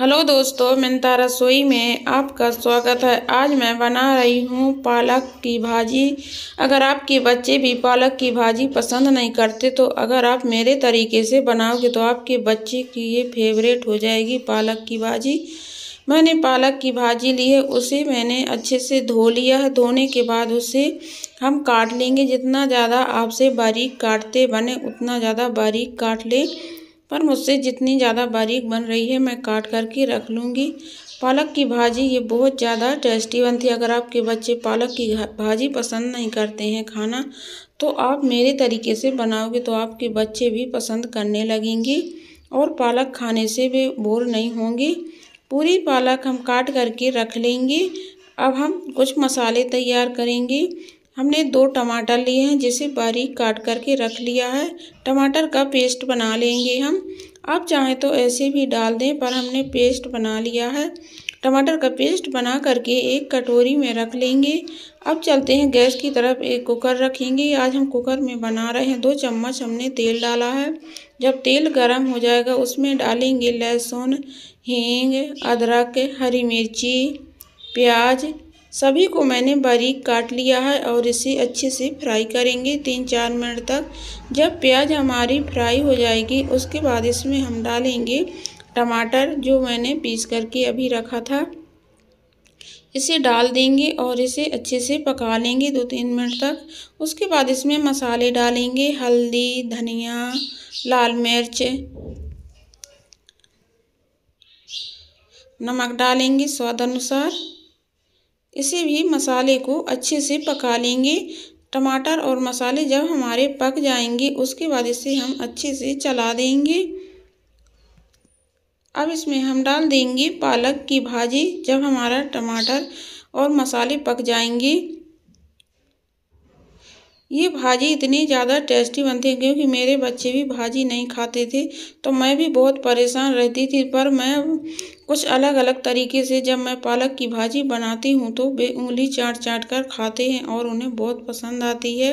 hello दोस्तों मिनता रसोई में आपका स्वागत है आज मैं बना रही हूँ पालक की भाजी अगर आपके बच्चे भी पालक की भाजी पसंद नहीं करते तो अगर आप मेरे तरीके से बनाओगे तो आपके बच्चे की ये फेवरेट हो जाएगी पालक की भाजी मैंने पालक की भाजी ली है उसे मैंने अच्छे से धो लिया है धोने के बाद उसे हम काट लेंगे जितना ज़्यादा आपसे बारीक काटते बने उतना ज़्यादा बारीक काट लें पर मुझसे जितनी ज़्यादा बारीक बन रही है मैं काट करके रख लूँगी पालक की भाजी ये बहुत ज़्यादा टेस्टी बनती है अगर आपके बच्चे पालक की भाजी पसंद नहीं करते हैं खाना तो आप मेरे तरीके से बनाओगे तो आपके बच्चे भी पसंद करने लगेंगे और पालक खाने से भी बोर नहीं होंगे पूरी पालक हम काट करके रख लेंगे अब हम कुछ मसाले तैयार करेंगे हमने दो टमाटर लिए हैं जिसे बारीक काट करके रख लिया है टमाटर का पेस्ट बना लेंगे हम आप चाहें तो ऐसे भी डाल दें पर हमने पेस्ट बना लिया है टमाटर का पेस्ट बना करके एक कटोरी में रख लेंगे अब चलते हैं गैस की तरफ एक कुकर रखेंगे आज हम कुकर में बना रहे हैं दो चम्मच हमने तेल डाला है जब तेल गर्म हो जाएगा उसमें डालेंगे लहसुन हींग अदरक हरी मिर्ची प्याज सभी को मैंने बारीक काट लिया है और इसे अच्छे से फ्राई करेंगे तीन चार मिनट तक जब प्याज हमारी फ्राई हो जाएगी उसके बाद इसमें हम डालेंगे टमाटर जो मैंने पीस करके अभी रखा था इसे डाल देंगे और इसे अच्छे से पका लेंगे दो तीन मिनट तक उसके बाद इसमें मसाले डालेंगे हल्दी धनिया लाल मिर्च नमक डालेंगे स्वाद अनुसार इसे भी मसाले को अच्छे से पका लेंगे टमाटर और मसाले जब हमारे पक जाएंगे उसके बाद इसे हम अच्छे से चला देंगे अब इसमें हम डाल देंगे पालक की भाजी जब हमारा टमाटर और मसाले पक जाएंगे ये भाजी इतनी ज़्यादा टेस्टी बनती है क्योंकि मेरे बच्चे भी भाजी नहीं खाते थे तो मैं भी बहुत परेशान रहती थी पर मैं कुछ अलग अलग तरीके से जब मैं पालक की भाजी बनाती हूँ तो बे उंगली चाट चाट कर खाते हैं और उन्हें बहुत पसंद आती है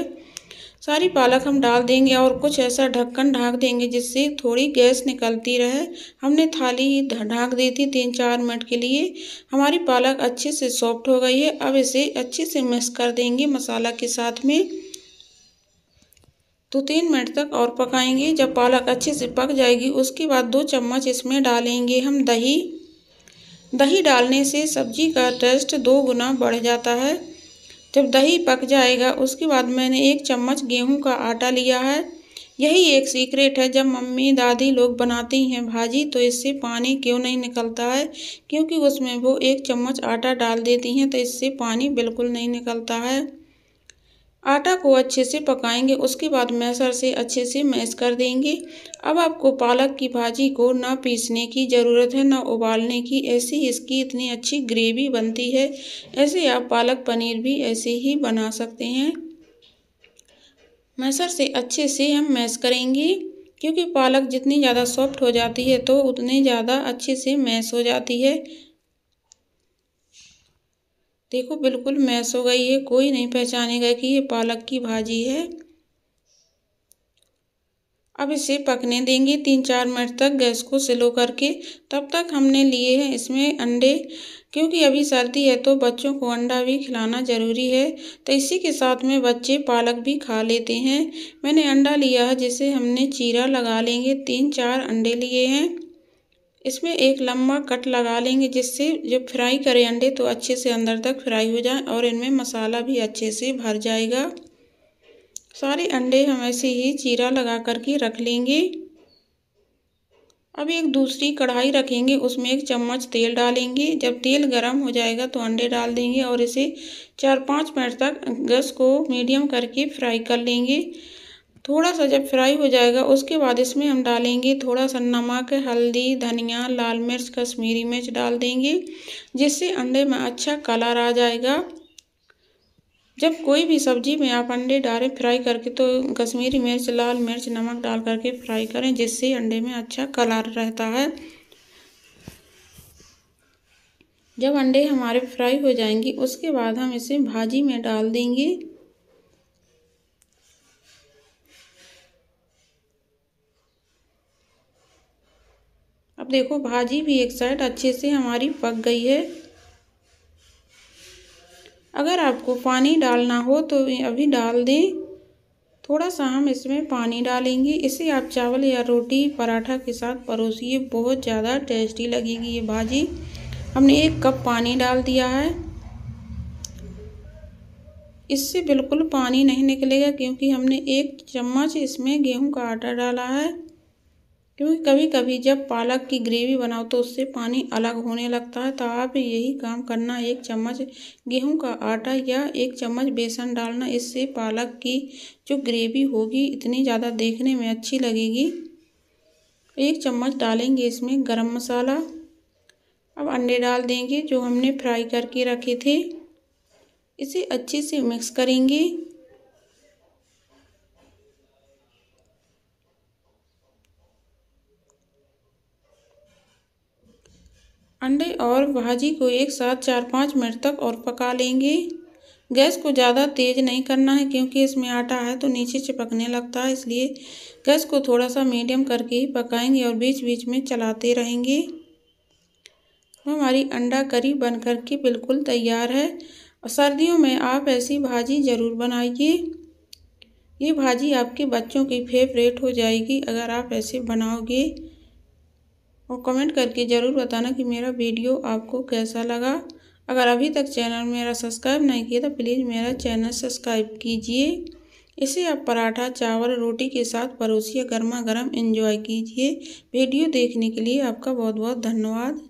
सारी पालक हम डाल देंगे और कुछ ऐसा ढक्कन ढाक देंगे जिससे थोड़ी गैस निकलती रहे हमने थाली ढाक दी थी तीन चार मिनट के लिए हमारी पालक अच्छे से सॉफ्ट हो गई है अब इसे अच्छे से मिक्स कर देंगे मसाला के साथ में तो तीन मिनट तक और पकाएंगे जब पालक अच्छे से पक जाएगी उसके बाद दो चम्मच इसमें डालेंगे हम दही दही डालने से सब्जी का टेस्ट दो गुना बढ़ जाता है जब दही पक जाएगा उसके बाद मैंने एक चम्मच गेहूं का आटा लिया है यही एक सीक्रेट है जब मम्मी दादी लोग बनाती हैं भाजी तो इससे पानी क्यों नहीं निकलता है क्योंकि उसमें वो एक चम्मच आटा डाल देती हैं तो इससे पानी बिल्कुल नहीं निकलता है आटा को अच्छे से पकाएंगे उसके बाद मैसर से अच्छे से मैश कर देंगे अब आपको पालक की भाजी को ना पीसने की ज़रूरत है ना उबालने की ऐसे ही इसकी इतनी अच्छी ग्रेवी बनती है ऐसे आप पालक पनीर भी ऐसे ही बना सकते हैं मैसर से अच्छे से हम मैश करेंगे क्योंकि पालक जितनी ज़्यादा सॉफ्ट हो जाती है तो उतनी ज़्यादा अच्छे से मैश हो जाती है देखो बिल्कुल मैस हो गई है कोई नहीं पहचानेगा कि ये पालक की भाजी है अब इसे पकने देंगे तीन चार मिनट तक गैस को स्लो करके तब तक हमने लिए हैं इसमें अंडे क्योंकि अभी सर्दी है तो बच्चों को अंडा भी खिलाना ज़रूरी है तो इसी के साथ में बच्चे पालक भी खा लेते हैं मैंने अंडा लिया है जिसे हमने चीरा लगा लेंगे तीन चार अंडे लिए हैं इसमें एक लम्बा कट लगा लेंगे जिससे जब फ्राई करें अंडे तो अच्छे से अंदर तक फ्राई हो जाए और इनमें मसाला भी अच्छे से भर जाएगा सारे अंडे हम ऐसे ही चीरा लगा करके रख लेंगे अब एक दूसरी कढ़ाई रखेंगे उसमें एक चम्मच तेल डालेंगे जब तेल गर्म हो जाएगा तो अंडे डाल देंगे और इसे चार पाँच मिनट तक गैस को मीडियम करके फ्राई कर लेंगे थोड़ा सा जब फ्राई हो जाएगा उसके बाद इसमें हम डालेंगे थोड़ा सा नमक हल्दी धनिया लाल मिर्च कश्मीरी मिर्च डाल देंगे जिससे अंडे में अच्छा कलर आ जाएगा जब कोई भी सब्जी में आप अंडे डालें फ्राई करके तो कश्मीरी मिर्च लाल मिर्च नमक डाल करके फ्राई करें जिससे अंडे में अच्छा कलर रहता है जब अंडे हमारे फ्राई हो जाएंगे उसके बाद हम इसे भाजी में डाल देंगे अब देखो भाजी भी एक साइड अच्छे से हमारी पक गई है अगर आपको पानी डालना हो तो अभी डाल दें थोड़ा सा हम इसमें पानी डालेंगे इसे आप चावल या रोटी पराठा के साथ परोसिए बहुत ज़्यादा टेस्टी लगेगी ये भाजी हमने एक कप पानी डाल दिया है इससे बिल्कुल पानी नहीं निकलेगा क्योंकि हमने एक चम्मच इसमें गेहूं का आटा डाला है क्योंकि कभी कभी जब पालक की ग्रेवी बनाओ तो उससे पानी अलग होने लगता है तो आप यही काम करना एक चम्मच गेहूं का आटा या एक चम्मच बेसन डालना इससे पालक की जो ग्रेवी होगी इतनी ज़्यादा देखने में अच्छी लगेगी एक चम्मच डालेंगे इसमें गरम मसाला अब अंडे डाल देंगे जो हमने फ्राई करके रखे थे इसे अच्छे से मिक्स करेंगे अंडे और भाजी को एक साथ चार पाँच मिनट तक और पका लेंगे गैस को ज़्यादा तेज़ नहीं करना है क्योंकि इसमें आटा है तो नीचे चिपकने लगता है इसलिए गैस को थोड़ा सा मीडियम करके ही पकाएंगे और बीच बीच में चलाते रहेंगे हमारी अंडा करी बन कर के बिल्कुल तैयार है और सर्दियों में आप ऐसी भाजी ज़रूर बनाइए ये भाजी आपके बच्चों की फेवरेट हो जाएगी अगर आप ऐसे बनाओगे और कमेंट करके ज़रूर बताना कि मेरा वीडियो आपको कैसा लगा अगर अभी तक चैनल मेरा सब्सक्राइब नहीं किया तो प्लीज़ मेरा चैनल सब्सक्राइब कीजिए इसे आप पराठा चावल रोटी के साथ परोसिए गर्मा गर्म इन्जॉय कीजिए वीडियो देखने के लिए आपका बहुत बहुत धन्यवाद